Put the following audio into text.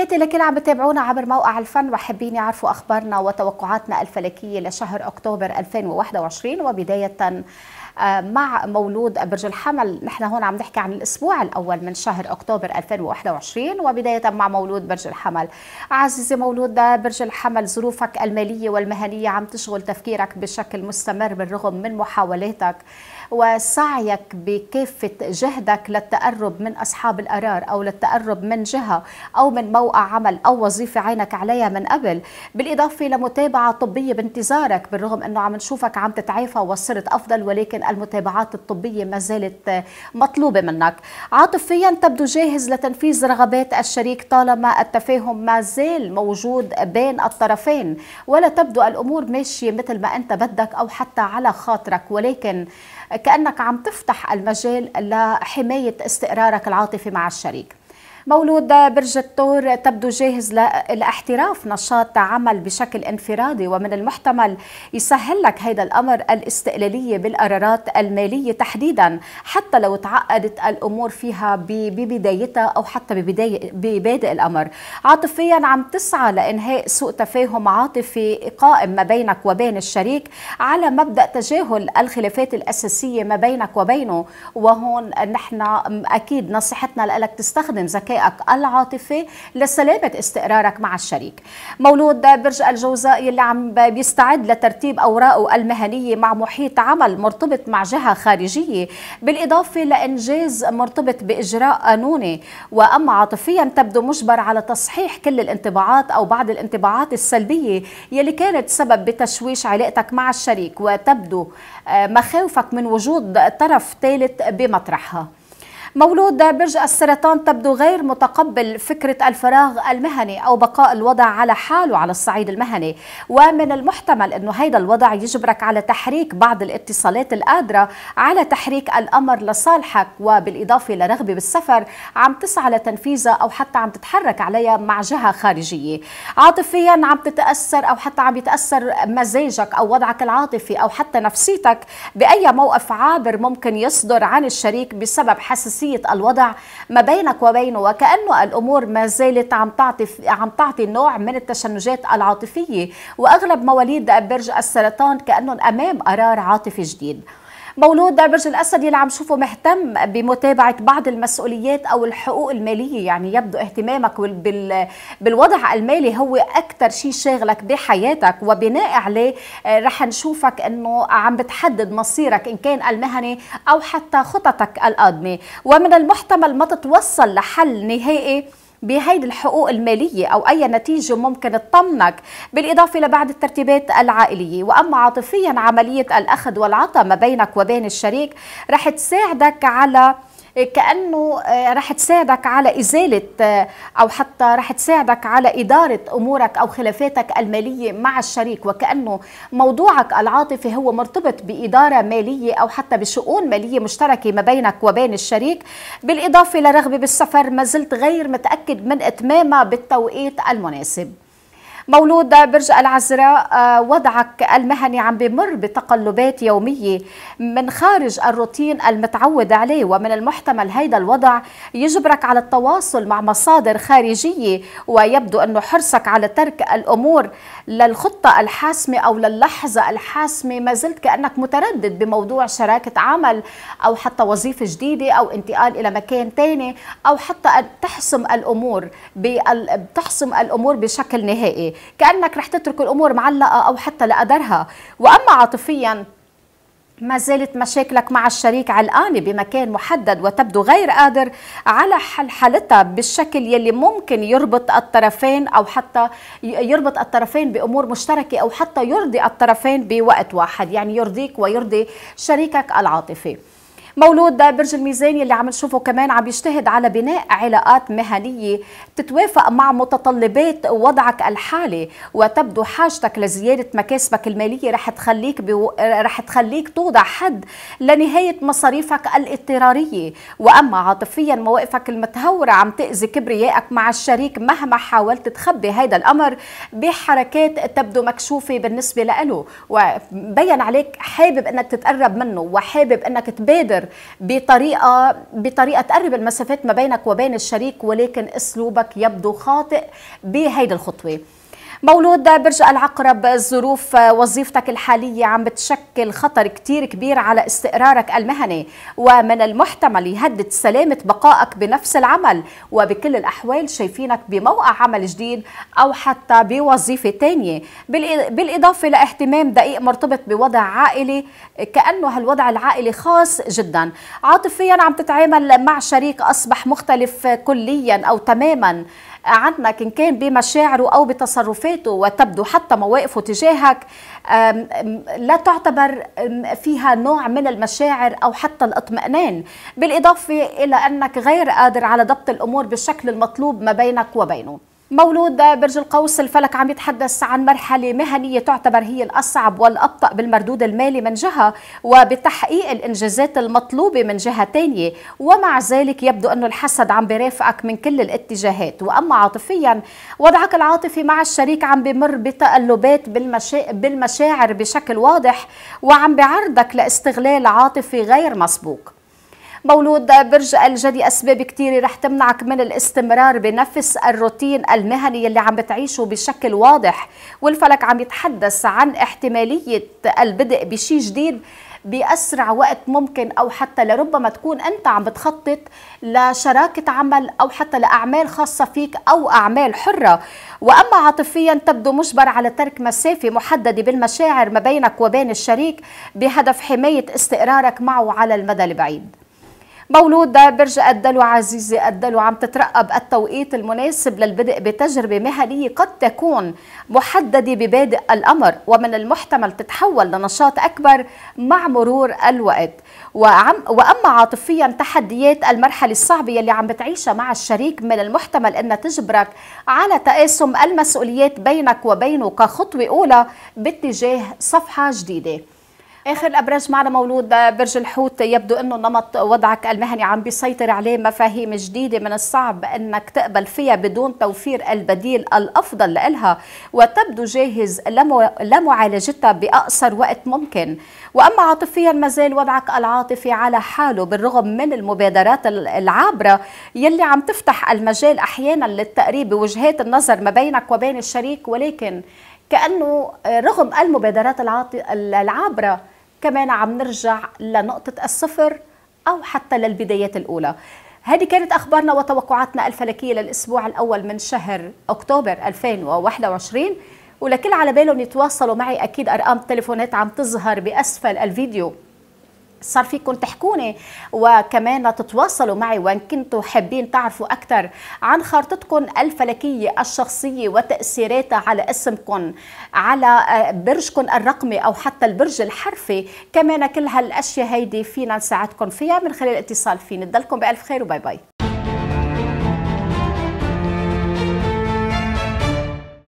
تحياتي لكل عم بتابعونا عبر موقع الفن وحابين يعرفوا اخبارنا وتوقعاتنا الفلكيه لشهر اكتوبر 2021 وبدايه آه، مع مولود برج الحمل نحن هون عم نحكي عن الاسبوع الاول من شهر اكتوبر 2021 وبدايه مع مولود برج الحمل عزيزي مولود برج الحمل ظروفك الماليه والمهنيه عم تشغل تفكيرك بشكل مستمر بالرغم من محاولاتك وسعيك بكافة جهدك للتقرب من أصحاب القرار أو للتقرب من جهة أو من موقع عمل أو وظيفة عينك عليها من قبل بالإضافة لمتابعة طبية بانتظارك بالرغم أنه عم نشوفك عم تتعافى وصرت أفضل ولكن المتابعات الطبية ما زالت مطلوبة منك عاطفيا تبدو جاهز لتنفيذ رغبات الشريك طالما التفاهم ما زال موجود بين الطرفين ولا تبدو الأمور ماشية مثل ما أنت بدك أو حتى على خاطرك ولكن كأنك عم تفتح المجال لحماية استقرارك العاطفي مع الشريك مولود برج الثور تبدو جاهز لاحتراف نشاط عمل بشكل انفرادي ومن المحتمل يسهل لك هذا الامر الاستقلاليه بالقرارات الماليه تحديدا حتى لو تعقدت الامور فيها ببدايتها او حتى ببدايه ببادئ الامر عاطفيا عم تسعى لانهاء سوء تفاهم عاطفي قائم ما بينك وبين الشريك على مبدا تجاهل الخلافات الاساسيه ما بينك وبينه وهون نحن اكيد نصيحتنا لك تستخدم ذكاء ذكائك العاطفي لسلامة استقرارك مع الشريك مولود برج الجوزاء اللي عم بيستعد لترتيب أوراقه المهنية مع محيط عمل مرتبط مع جهة خارجية بالإضافة لإنجاز مرتبط بإجراء قانوني وأما عاطفيا تبدو مجبر على تصحيح كل الانطباعات أو بعض الانطباعات السلبية يلي كانت سبب بتشويش علاقتك مع الشريك وتبدو آه، مخاوفك من وجود طرف ثالث بمطرحها مولود برج السرطان تبدو غير متقبل فكرة الفراغ المهني أو بقاء الوضع على حاله على الصعيد المهني ومن المحتمل أنه هيدا الوضع يجبرك على تحريك بعض الاتصالات القادرة على تحريك الأمر لصالحك وبالإضافة لرغبة بالسفر عم تسعى لتنفيذها أو حتى عم تتحرك عليها مع جهة خارجية عاطفيا عم تتأثر أو حتى عم يتأثر مزاجك أو وضعك العاطفي أو حتى نفسيتك بأي موقف عابر ممكن يصدر عن الشريك بسبب حساسية حساسيه الوضع ما بينك وبينه وكانه الامور ما زالت عم تعطي عم تعطي نوع من التشنجات العاطفيه واغلب مواليد برج السرطان كانهم امام قرار عاطفي جديد مولود برج الاسد يلي عم شوفه مهتم بمتابعه بعض المسؤوليات او الحقوق الماليه يعني يبدو اهتمامك بال... بالوضع المالي هو اكثر شيء شاغلك بحياتك وبناء عليه آه، رح نشوفك انه عم بتحدد مصيرك ان كان المهني او حتى خططك القادمه ومن المحتمل ما تتوصل لحل نهائي بهيدي الحقوق المالية أو أي نتيجة ممكن تطمنك بالإضافة لبعض الترتيبات العائلية وأما عاطفيا عملية الأخذ والعطاء ما بينك وبين الشريك رح تساعدك على إيه، كانه إيه، رح تساعدك على ازاله إيه، او حتى رح تساعدك على اداره امورك او خلافاتك الماليه مع الشريك وكانه موضوعك العاطفي هو مرتبط باداره ماليه او حتى بشؤون ماليه مشتركه ما بينك وبين الشريك بالاضافه لرغبه بالسفر ما زلت غير متاكد من اتمامها بالتوقيت المناسب مولود برج العذراء آه، وضعك المهني عم بمر بتقلبات يومية من خارج الروتين المتعود عليه ومن المحتمل هيدا الوضع يجبرك على التواصل مع مصادر خارجية ويبدو أنه حرصك على ترك الأمور للخطة الحاسمة أو للحظة الحاسمة ما زلت كأنك متردد بموضوع شراكة عمل أو حتى وظيفة جديدة أو انتقال إلى مكان تاني أو حتى تحسم الأمور بتحسم الأمور بشكل نهائي كأنك رح تترك الأمور معلقة أو حتى لقدرها وأما عاطفيا ما زالت مشاكلك مع الشريك علقانة بمكان محدد وتبدو غير قادر على حل حالتها بالشكل يلي ممكن يربط الطرفين أو حتى يربط الطرفين بأمور مشتركة أو حتى يرضي الطرفين بوقت واحد يعني يرضيك ويرضي شريكك العاطفي مولود برج الميزان اللي عم نشوفه كمان عم يجتهد على بناء علاقات مهنية تتوافق مع متطلبات وضعك الحالي وتبدو حاجتك لزيادة مكاسبك المالية رح تخليك بو... رح تخليك توضع حد لنهاية مصاريفك الاضطرارية وأما عاطفيا مواقفك المتهورة عم تأذي كبريائك مع الشريك مهما حاولت تخبي هذا الأمر بحركات تبدو مكشوفة بالنسبة له وبين عليك حابب أنك تتقرب منه وحابب أنك تبادر تفكر بطريقه بطريقه تقرب المسافات ما بينك وبين الشريك ولكن اسلوبك يبدو خاطئ بهيدي الخطوه مولود برج العقرب ظروف وظيفتك الحالية عم بتشكل خطر كتير كبير على استقرارك المهني ومن المحتمل يهدد سلامة بقائك بنفس العمل وبكل الأحوال شايفينك بموقع عمل جديد أو حتى بوظيفة تانية بالإضافة لاهتمام دقيق مرتبط بوضع عائلي كأنه هالوضع العائلي خاص جدا عاطفيا عم تتعامل مع شريك أصبح مختلف كليا أو تماما عنك إن كان بمشاعره أو بتصرفاته وتبدو حتى مواقفه تجاهك لا تعتبر فيها نوع من المشاعر أو حتى الاطمئنان بالإضافة إلى أنك غير قادر على ضبط الأمور بالشكل المطلوب ما بينك وبينه مولود برج القوس الفلك عم يتحدث عن مرحلة مهنية تعتبر هي الأصعب والأبطأ بالمردود المالي من جهة وبتحقيق الإنجازات المطلوبة من جهة تانية ومع ذلك يبدو أنه الحسد عم برافقك من كل الاتجاهات وأما عاطفيا وضعك العاطفي مع الشريك عم بمر بتقلبات بالمشا... بالمشاعر بشكل واضح وعم بعرضك لاستغلال عاطفي غير مسبوق مولود برج الجدي أسباب كثيره رح تمنعك من الاستمرار بنفس الروتين المهني اللي عم بتعيشه بشكل واضح والفلك عم يتحدث عن احتمالية البدء بشيء جديد بأسرع وقت ممكن أو حتى لربما تكون أنت عم بتخطط لشراكة عمل أو حتى لأعمال خاصة فيك أو أعمال حرة وأما عاطفيا تبدو مجبر على ترك مسافة محددة بالمشاعر ما بينك وبين الشريك بهدف حماية استقرارك معه على المدى البعيد مولود برج الدلو عزيزي الدلو عم تترقب التوقيت المناسب للبدء بتجربة مهنية قد تكون محددة ببادئ الأمر ومن المحتمل تتحول لنشاط أكبر مع مرور الوقت وعم وأما عاطفيا تحديات المرحلة الصعبة يلي عم بتعيشها مع الشريك من المحتمل أنها تجبرك على تقاسم المسؤوليات بينك وبينه كخطوة أولى باتجاه صفحة جديدة اخر الابراج معنا مولود برج الحوت يبدو انه نمط وضعك المهني عم بيسيطر عليه مفاهيم جديده من الصعب انك تقبل فيها بدون توفير البديل الافضل لها وتبدو جاهز لمعالجتها باقصر وقت ممكن واما عاطفيا ما زال وضعك العاطفي على حاله بالرغم من المبادرات العابره يلي عم تفتح المجال احيانا للتقريب بوجهات النظر ما بينك وبين الشريك ولكن كانه رغم المبادرات العابره كمان عم نرجع لنقطة الصفر أو حتى للبدايات الأولى هذه كانت أخبارنا وتوقعاتنا الفلكية للأسبوع الأول من شهر أكتوبر 2021 ولكل على بالهم يتواصلوا معي أكيد أرقام التليفونات عم تظهر بأسفل الفيديو صار فيكم تحكوني وكمان تتواصلوا معي وان كنتوا حابين تعرفوا اكثر عن خارطتكم الفلكيه الشخصيه وتاثيراتها على اسمكم على آه، برجكم الرقمي او حتى البرج الحرفي كمان كل هالاشياء هيدي فينا نساعدكم فيها من خلال الاتصال فيني تضلكم بالف خير وباي باي